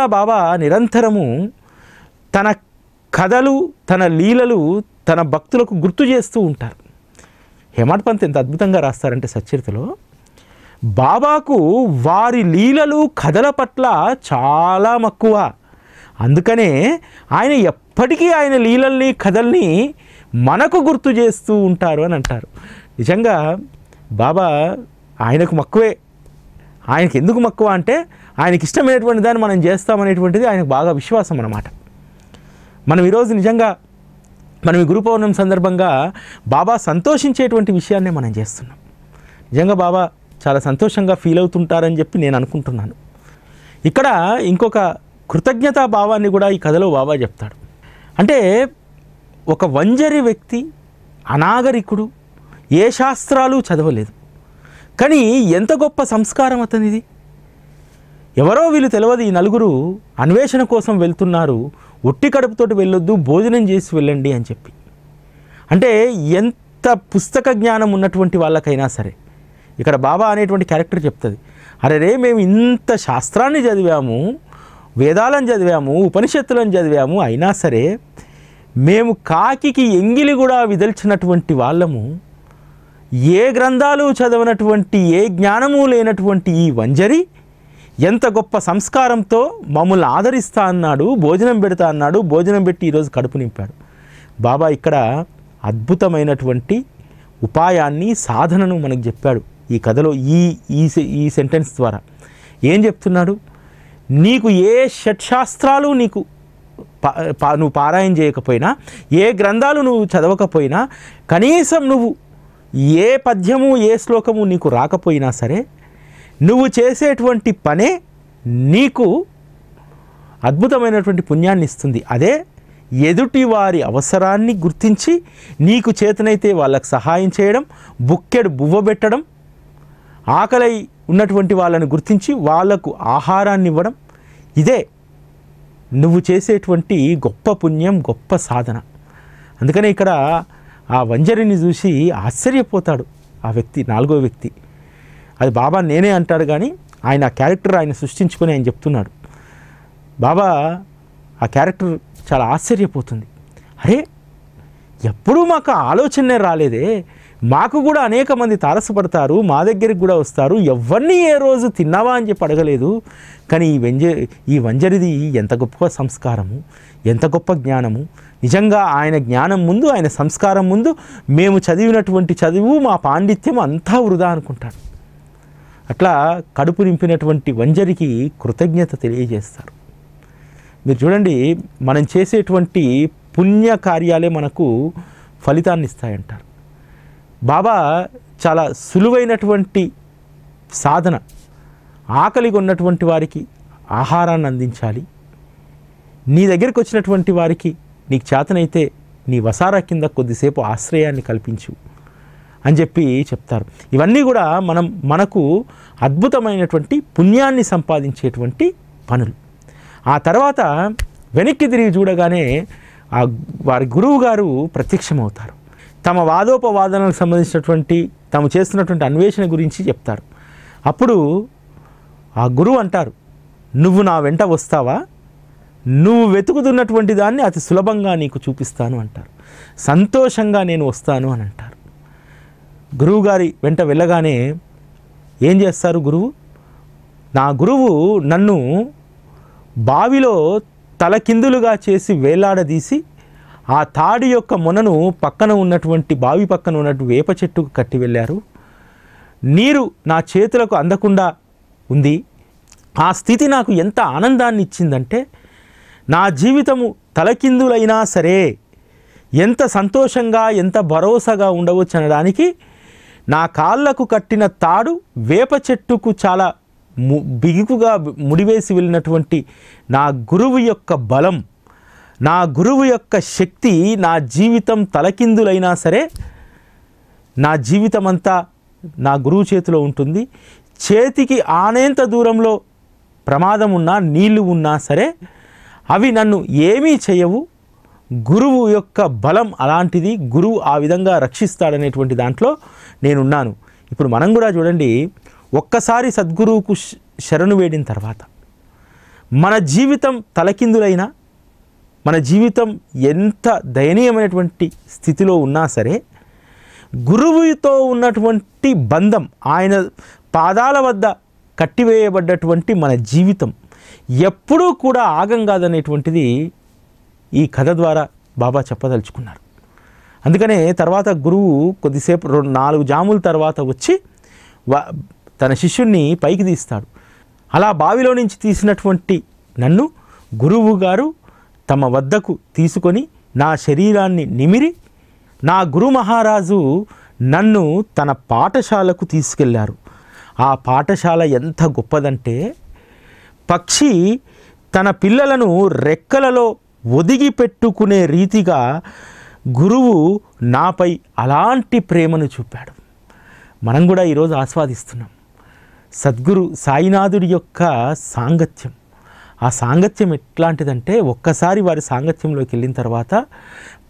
కూడా బాబా నిరంతరము తన కథలు తన లీలలు తన భక్తులకు గుర్తు చేస్తూ ఉంటారు హేమాడ్ పంత్ ఎంత అద్భుతంగా రాస్తారంటే సచ్చరితలో బాబాకు వారి లీలలు కథల పట్ల చాలా మక్కువ అందుకనే ఆయన ఎప్పటికీ ఆయన లీలల్ని కథల్ని మనకు గుర్తు చేస్తూ ఉంటారు అని అంటారు నిజంగా బాబా ఆయనకు మక్కువే ఆయనకి ఎందుకు మక్కువ అంటే ఆయనకి ఇష్టమైనటువంటి దాన్ని మనం చేస్తామనేటువంటిది ఆయనకు బాగా విశ్వాసం అనమాట మనం ఈరోజు నిజంగా మనం ఈ గురు పౌర్ణమి సందర్భంగా బాబా సంతోషించేటువంటి విషయాన్నే మనం చేస్తున్నాం నిజంగా బాబా చాలా సంతోషంగా ఫీల్ అవుతుంటారని చెప్పి నేను అనుకుంటున్నాను ఇక్కడ ఇంకొక కృతజ్ఞతా భావాన్ని కూడా ఈ కథలో బాబా చెప్తాడు అంటే ఒక వంజరి వ్యక్తి అనాగరికుడు ఏ శాస్త్రాలు చదవలేదు కానీ ఎంత గొప్ప సంస్కారం అతనిది ఎవరో వీళ్ళు తెలియదు ఈ నలుగురు అన్వేషణ కోసం వెళ్తున్నారు ఒట్టి కడుపుతోటి వెళ్ళొద్దు భోజనం చేసి వెళ్ళండి అని చెప్పి అంటే ఎంత పుస్తక జ్ఞానం ఉన్నటువంటి వాళ్ళకైనా సరే ఇక్కడ బాబా అనేటువంటి క్యారెక్టర్ చెప్తుంది అరే మేము ఇంత శాస్త్రాన్ని చదివాము వేదాలను చదివాము ఉపనిషత్తులను చదివాము అయినా సరే మేము కాకికి ఎంగిలి కూడా విదల్చినటువంటి వాళ్ళము ఏ గ్రంథాలు చదవనటువంటి ఏ జ్ఞానము లేనటువంటి ఈ వంజరి ఎంత గొప్ప సంస్కారంతో మమ్మల్ని ఆదరిస్తా అన్నాడు భోజనం పెడతా అన్నాడు భోజనం పెట్టి ఈరోజు కడుపు నింపాడు బాబా ఇక్కడ అద్భుతమైనటువంటి ఉపాయాన్ని సాధనను మనకు చెప్పాడు ఈ కథలో ఈ ఈ ఈ సెంటెన్స్ ద్వారా ఏం చెప్తున్నాడు నీకు ఏ షట్శాస్త్రాలు నీకు పా నువ్వు పారాయణ చేయకపోయినా ఏ గ్రంథాలు నువ్వు చదవకపోయినా కనీసం నువ్వు ఏ పద్యము ఏ శ్లోకము నీకు రాకపోయినా సరే నువ్వు చేసేటువంటి పనే నీకు అద్భుతమైనటువంటి పుణ్యాన్ని ఇస్తుంది అదే ఎదుటి వారి అవసరాన్ని గుర్తించి నీకు చేతనైతే వాళ్ళకు సహాయం చేయడం బుక్కెడు బువ్వ పెట్టడం ఆకలై ఉన్నటువంటి వాళ్ళని గుర్తించి వాళ్లకు ఆహారాన్ని ఇవ్వడం ఇదే నువ్వు చేసేటువంటి గొప్ప పుణ్యం గొప్ప సాధన అందుకనే ఇక్కడ ఆ వంజరిని చూసి ఆశ్చర్యపోతాడు ఆ వ్యక్తి నాలుగో వ్యక్తి అది బాబా నేనే అంటాడు కానీ ఆయన ఆ క్యారెక్టర్ ఆయన సృష్టించుకొని ఆయన చెప్తున్నాడు బాబా ఆ క్యారెక్టర్ చాలా ఆశ్చర్యపోతుంది అరే ఎప్పుడూ మాకు ఆలోచనే రాలేదే మాకు కూడా అనేక మంది తారసపడతారు మా దగ్గరికి కూడా వస్తారు ఎవరిని ఏ రోజు తిన్నావా అని చెప్పి అడగలేదు కానీ ఈ వెంజ ఈ వంజరిది ఎంత గొప్ప సంస్కారము ఎంత గొప్ప జ్ఞానము నిజంగా ఆయన జ్ఞానం ముందు ఆయన సంస్కారం ముందు మేము చదివినటువంటి చదువు మా పాండిత్యం అంతా వృధా అనుకుంటాడు అట్లా కడుపు నింపినటువంటి వంజరికి కృతజ్ఞత తెలియజేస్తారు మీరు చూడండి మనం చేసేటువంటి పుణ్య కార్యాలే మనకు ఫలితాన్ని ఇస్తాయంటారు బాబా చాలా సులువైనటువంటి సాధన ఆకలిగా ఉన్నటువంటి వారికి ఆహారాన్ని అందించాలి నీ దగ్గరికి వచ్చినటువంటి వారికి నీకు చేతనైతే నీ వసారా కింద కొద్దిసేపు ఆశ్రయాన్ని కల్పించు అని చెప్పి చెప్తారు ఇవన్నీ కూడా మనం మనకు అద్భుతమైనటువంటి పుణ్యాన్ని సంపాదించేటువంటి పనులు ఆ తర్వాత వెనక్కి తిరిగి చూడగానే ఆ వారి గురువు గారు ప్రత్యక్షమవుతారు తమ వాదోపవాదనలకు సంబంధించినటువంటి తాము చేస్తున్నటువంటి అన్వేషణ గురించి చెప్తారు అప్పుడు ఆ గురువు అంటారు నువ్వు నా వెంట వస్తావా నువ్వు వెతుకుతున్నటువంటి దాన్ని అతి సులభంగా నీకు చూపిస్తాను అంటారు సంతోషంగా నేను వస్తాను అని అంటారు గురువుగారి వెంట వెళ్ళగానే ఏం చేస్తారు గురువు నా గురువు నన్ను బావిలో తలకిందులుగా చేసి వేలాడదీసి ఆ తాడు యొక్క మొనను పక్కన ఉన్నటువంటి బావి పక్కన ఉన్నటువంటి వేప చెట్టుకు కట్టి వెళ్ళారు నీరు నా చేతులకు అందకుండా ఉంది ఆ స్థితి నాకు ఎంత ఆనందాన్ని ఇచ్చిందంటే నా జీవితము తలకిందులైనా సరే ఎంత సంతోషంగా ఎంత భరోసాగా ఉండవచ్చు అనడానికి నా కాళ్ళకు కట్టిన తాడు వేప చెట్టుకు చాలా బిగుకుగా ముడివేసి వెళ్ళినటువంటి నా గురువు యొక్క బలం నా గురువు యొక్క శక్తి నా జీవితం తలకిందులైనా సరే నా జీవితం అంతా నా గురువు చేతిలో ఉంటుంది చేతికి ఆనేంత దూరంలో ప్రమాదం ఉన్నా నీళ్లు ఉన్నా సరే అవి నన్ను ఏమీ చేయవు గురువు యొక్క బలం అలాంటిది గురువు ఆ విధంగా రక్షిస్తాడనేటువంటి దాంట్లో నేనున్నాను ఇప్పుడు మనం కూడా చూడండి ఒక్కసారి సద్గురువుకు శరణు వేడిన తర్వాత మన జీవితం తలకిందులైనా మన జీవితం ఎంత దయనీయమైనటువంటి స్థితిలో ఉన్నా సరే గురువుతో ఉన్నటువంటి బంధం ఆయన పాదాల వద్ద కట్టివేయబడ్డటువంటి మన జీవితం ఎప్పుడూ కూడా ఆగం కాదనేటువంటిది ఈ కథ ద్వారా బాబా చెప్పదలుచుకున్నారు అందుకనే తర్వాత గురువు కొద్దిసేపు రెండు నాలుగు జాముల తర్వాత వచ్చి తన శిష్యుణ్ణి పైకి తీస్తాడు అలా బావిలో నుంచి తీసినటువంటి నన్ను గురువు గారు తమ వద్దకు తీసుకొని నా శరీరాన్ని నిమిరి నా గురు మహారాజు నన్ను తన పాఠశాలకు తీసుకెళ్లారు ఆ పాఠశాల ఎంత గొప్పదంటే పక్షి తన పిల్లలను రెక్కలలో ఒదిగి పెట్టుకునే రీతిగా గురువు నాపై అలాంటి ప్రేమను చూపాడు మనం కూడా ఈరోజు ఆస్వాదిస్తున్నాం సద్గురు సాయినాథుడి యొక్క సాంగత్యం ఆ సాంగత్యం ఎట్లాంటిదంటే ఒక్కసారి వారి సాంగత్యంలోకి వెళ్ళిన తర్వాత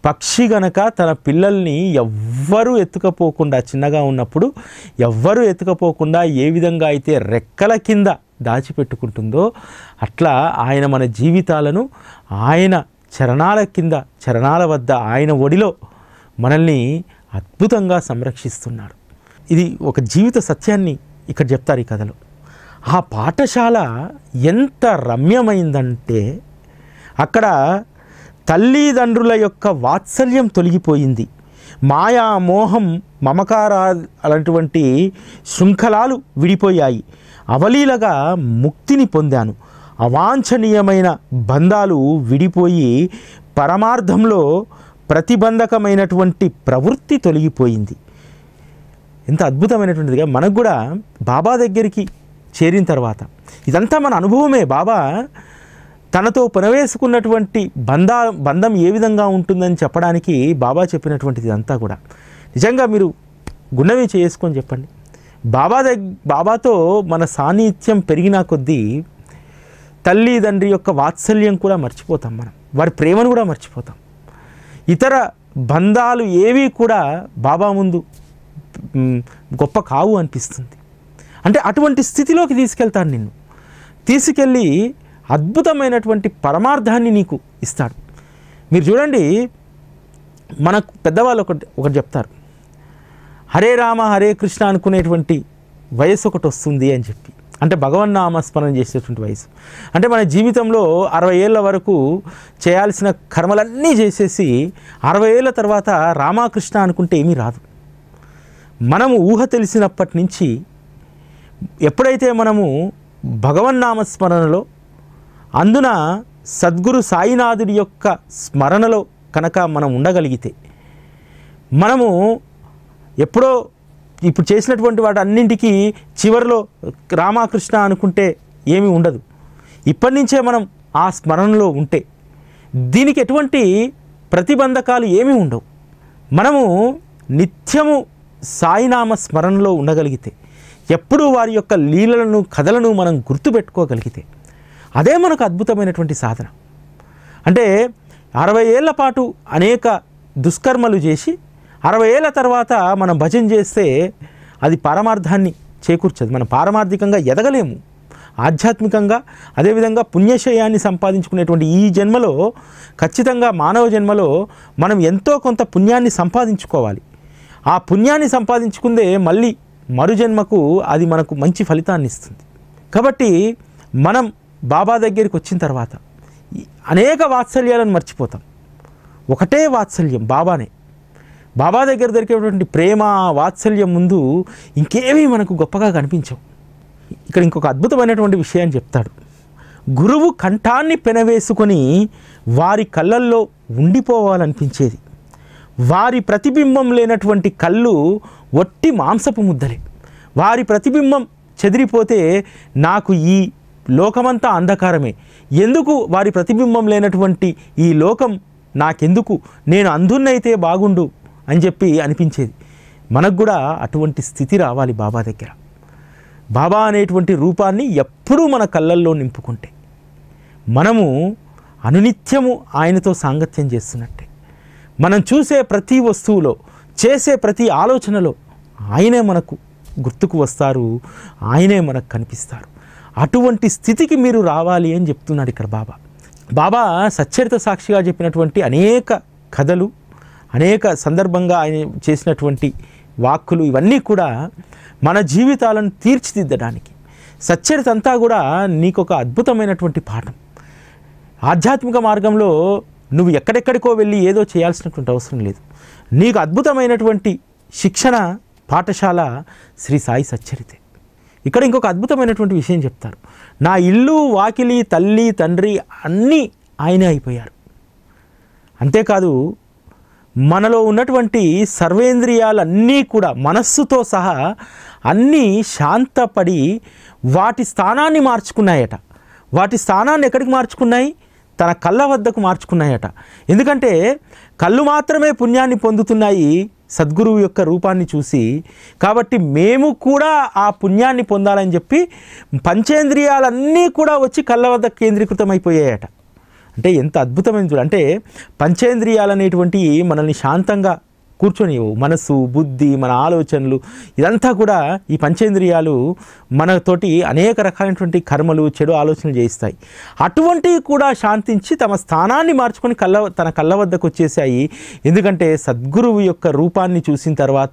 పక్షి గనక తన పిల్లల్ని ఎవ్వరూ ఎత్తుకపోకుండా చిన్నగా ఉన్నప్పుడు ఎవ్వరూ ఎత్తుకపోకుండా ఏ విధంగా అయితే రెక్కల కింద దాచిపెట్టుకుంటుందో అట్లా ఆయన మన జీవితాలను ఆయన చరణాల కింద చరణాల వద్ద ఆయన ఒడిలో మనల్ని అద్భుతంగా సంరక్షిస్తున్నాడు ఇది ఒక జీవిత సత్యాన్ని ఇక్కడ చెప్తారు ఈ కథలో ఆ పాఠశాల ఎంత రమ్యమైందంటే అక్కడ తల్లిదండ్రుల యొక్క వాత్సల్యం తొలగిపోయింది మాయా మోహం మమకారా అలాంటివంటి శృంఖలాలు విడిపోయాయి అవలీలగా ముక్తిని పొందాను అవాంఛనీయమైన బంధాలు విడిపోయి పరమార్థంలో ప్రతిబంధకమైనటువంటి ప్రవృత్తి తొలగిపోయింది ఎంత అద్భుతమైనటువంటిదిగా మనకు కూడా బాబా దగ్గరికి చేరిన తర్వాత ఇదంతా మన అనుభవమే బాబా తనతో పునవేసుకున్నటువంటి బంధ బంధం ఏ విధంగా ఉంటుందని చెప్పడానికి బాబా చెప్పినటువంటిది ఇదంతా కూడా నిజంగా మీరు గుణమే చేసుకొని చెప్పండి బాబా దగ్గ బాబాతో మన సాన్నిధ్యం పెరిగిన కొద్దీ తల్లి తండ్రి యొక్క వాత్సల్యం కూడా మర్చిపోతాం మనం వారి ప్రేమను కూడా మర్చిపోతాం ఇతర బంధాలు ఏవి కూడా బాబా ముందు గొప్ప కావు అనిపిస్తుంది అంటే అటువంటి స్థితిలోకి తీసుకెళ్తాను నిన్ను తీసుకెళ్ళి అద్భుతమైనటువంటి పరమార్థాన్ని నీకు ఇస్తాడు మీరు చూడండి మనకు పెద్దవాళ్ళు ఒకటి ఒకటి చెప్తారు హరే రామ హరే కృష్ణ అనుకునేటువంటి వయసు ఒకటి వస్తుంది అని చెప్పి అంటే భగవన్ నామస్మరణ చేసేటువంటి వయసు అంటే మన జీవితంలో అరవై ఏళ్ళ వరకు చేయాల్సిన కర్మలన్నీ చేసేసి అరవై ఏళ్ళ తర్వాత రామకృష్ణ అనుకుంటే ఏమీ రాదు మనము ఊహ తెలిసినప్పటి నుంచి ఎప్పుడైతే మనము భగవన్నామస్మరణలో అందున సద్గురు సాయినాథుడి యొక్క స్మరణలో కనుక మనం ఉండగలిగితే మనము ఎప్పుడో ఇప్పుడు చేసినటువంటి వాటి అన్నింటికీ చివరిలో రామకృష్ణ అనుకుంటే ఏమీ ఉండదు ఇప్పటి నుంచే మనం ఆ స్మరణలో ఉంటే దీనికి ఎటువంటి ప్రతిబంధకాలు ఏమి ఉండవు మనము నిత్యము సాయినామ స్మరణలో ఉండగలిగితే ఎప్పుడూ వారి యొక్క లీలలను కథలను మనం గుర్తుపెట్టుకోగలిగితే అదే మనకు అద్భుతమైనటువంటి సాధన అంటే అరవై ఏళ్ల పాటు అనేక దుష్కర్మలు చేసి అరవై ఏళ్ళ తర్వాత మనం భజన చేస్తే అది పారమార్థాన్ని చేకూర్చదు మనం పారమార్థికంగా ఎదగలేము ఆధ్యాత్మికంగా అదేవిధంగా పుణ్యశయాన్ని సంపాదించుకునేటువంటి ఈ జన్మలో ఖచ్చితంగా మానవ జన్మలో మనం ఎంతో కొంత పుణ్యాన్ని సంపాదించుకోవాలి ఆ పుణ్యాన్ని సంపాదించుకుందే మళ్ళీ మరుజన్మకు అది మనకు మంచి ఫలితాన్ని ఇస్తుంది కాబట్టి మనం బాబా దగ్గరికి వచ్చిన తర్వాత అనేక వాత్సల్యాలను మర్చిపోతాం ఒకటే వాత్సల్యం బాబానే బాబా దగ్గర దొరికేటువంటి ప్రేమ వాత్సల్యం ముందు ఇంకేమీ మనకు గొప్పగా కనిపించవు ఇక్కడ ఇంకొక అద్భుతమైనటువంటి విషయాన్ని చెప్తాడు గురువు కంఠాన్ని పెనవేసుకొని వారి కళ్ళల్లో ఉండిపోవాలనిపించేది వారి ప్రతిబింబం లేనటువంటి కళ్ళు ఒట్టి మాంసపు ముద్దలే వారి ప్రతిబింబం చెదిరిపోతే నాకు ఈ లోకమంతా అంధకారమే ఎందుకు వారి ప్రతిబింబం లేనటువంటి ఈ లోకం నాకెందుకు నేను అందున్నైతే బాగుండు అని చెప్పి అనిపించేది మనకు కూడా అటువంటి స్థితి రావాలి బాబా దగ్గర బాబా అనేటువంటి రూపాన్ని ఎప్పుడూ మన కళ్ళల్లో నింపుకుంటే మనము అనునిత్యము ఆయనతో సాంగత్యం చేస్తున్నట్టు మనం చూసే ప్రతి వస్తువులో చేసే ప్రతి ఆలోచనలో ఆయనే మనకు గుర్తుకు వస్తారు ఆయనే మనకు కనిపిస్తారు అటువంటి స్థితికి మీరు రావాలి అని చెప్తున్నాడు ఇక్కడ బాబా బాబా సచ్చరిత సాక్షిగా చెప్పినటువంటి అనేక కథలు అనేక సందర్భంగా ఆయన చేసినటువంటి వాక్కులు ఇవన్నీ కూడా మన జీవితాలను తీర్చిదిద్దడానికి సచ్చరిత అంతా కూడా నీకొక అద్భుతమైనటువంటి పాఠం ఆధ్యాత్మిక మార్గంలో నువ్వు ఎక్కడెక్కడికో వెళ్ళి ఏదో చేయాల్సినటువంటి అవసరం లేదు నీకు అద్భుతమైనటువంటి శిక్షణ పాఠశాల శ్రీ సాయి సచ్చరితే ఇక్కడ ఇంకొక అద్భుతమైనటువంటి విషయం చెప్తారు నా ఇల్లు వాకిలి తల్లి తండ్రి అన్నీ ఆయనే అయిపోయారు అంతేకాదు మనలో ఉన్నటువంటి సర్వేంద్రియాలన్నీ కూడా మనస్సుతో సహా అన్నీ శాంతపడి వాటి స్థానాన్ని మార్చుకున్నాయట వాటి స్థానాన్ని ఎక్కడికి మార్చుకున్నాయి తన కళ్ళ వద్దకు మార్చుకున్నాయట ఎందుకంటే కళ్ళు మాత్రమే పుణ్యాన్ని పొందుతున్నాయి సద్గురువు యొక్క రూపాన్ని చూసి కాబట్టి మేము కూడా ఆ పుణ్యాన్ని పొందాలని చెప్పి పంచేంద్రియాలన్నీ కూడా వచ్చి కళ్ళ వద్ద కేంద్రీకృతమైపోయాయట అంటే ఎంత అద్భుతమైన అంటే పంచేంద్రియాలు మనల్ని శాంతంగా కూర్చొని మనసు బుద్ధి మన ఆలోచనలు ఇదంతా కూడా ఈ పంచేంద్రియాలు మనతోటి అనేక రకాలైనటువంటి కర్మలు చెడు ఆలోచనలు చేయిస్తాయి అటువంటివి కూడా శాంతించి తమ స్థానాన్ని మార్చుకొని కళ్ళ తన కళ్ళ వద్దకు వచ్చేసాయి ఎందుకంటే సద్గురువు యొక్క రూపాన్ని చూసిన తర్వాత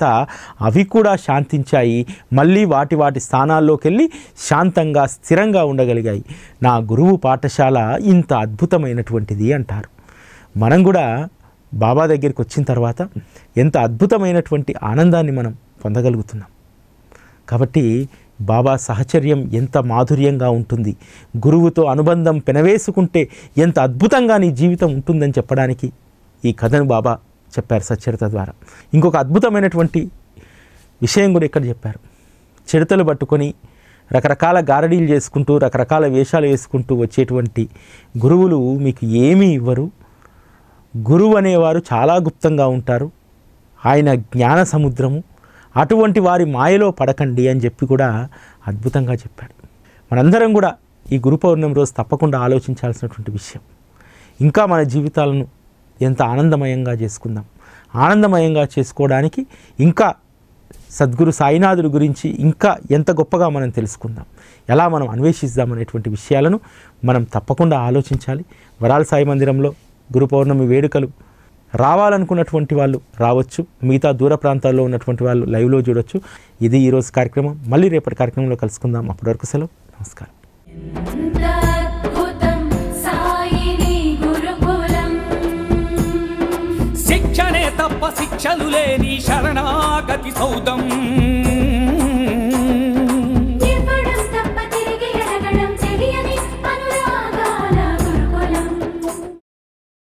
అవి కూడా శాంతించాయి మళ్ళీ వాటి వాటి స్థానాల్లోకి వెళ్ళి శాంతంగా స్థిరంగా ఉండగలిగాయి నా గురువు పాఠశాల ఇంత అద్భుతమైనటువంటిది అంటారు మనం కూడా బాబా దగ్గరికి వచ్చిన తర్వాత ఎంత అద్భుతమైనటువంటి ఆనందాన్ని మనం పొందగలుగుతున్నాం కాబట్టి బాబా సహచర్యం ఎంత మాధుర్యంగా ఉంటుంది గురువుతో అనుబంధం పెనవేసుకుంటే ఎంత అద్భుతంగా నీ జీవితం ఉంటుందని చెప్పడానికి ఈ కథను బాబా చెప్పారు సచరిత ద్వారా ఇంకొక అద్భుతమైనటువంటి విషయం కూడా ఇక్కడ చెప్పారు చిడతలు పట్టుకొని రకరకాల గారడీలు చేసుకుంటూ రకరకాల వేషాలు వేసుకుంటూ వచ్చేటువంటి గురువులు మీకు ఏమీ ఇవ్వరు గురువు అనేవారు చాలా గుప్తంగా ఉంటారు ఆయన జ్ఞాన సముద్రము అటువంటి వారి మాయలో పడకండి అని చెప్పి కూడా అద్భుతంగా చెప్పాడు మనందరం కూడా ఈ గురు పౌర్ణమి రోజు తప్పకుండా ఆలోచించాల్సినటువంటి విషయం ఇంకా మన జీవితాలను ఎంత ఆనందమయంగా చేసుకుందాం ఆనందమయంగా చేసుకోవడానికి ఇంకా సద్గురు సాయినాథుడి గురించి ఇంకా ఎంత గొప్పగా మనం తెలుసుకుందాం ఎలా మనం అన్వేషిద్దాం అనేటువంటి విషయాలను మనం తప్పకుండా ఆలోచించాలి వరాల సాయి మందిరంలో గురు పౌర్ణమి వేడుకలు రావాలనుకున్నటువంటి వాళ్ళు రావచ్చు మిగతా దూర ప్రాంతాల్లో ఉన్నటువంటి వాళ్ళు లైవ్లో చూడొచ్చు ఇది ఈరోజు కార్యక్రమం మళ్ళీ రేపటి కార్యక్రమంలో కలుసుకుందాం అప్పటివరకు సెలవు నమస్కారం శిక్షణే తప్ప శిక్షలు లేని శరణాగతి సౌదం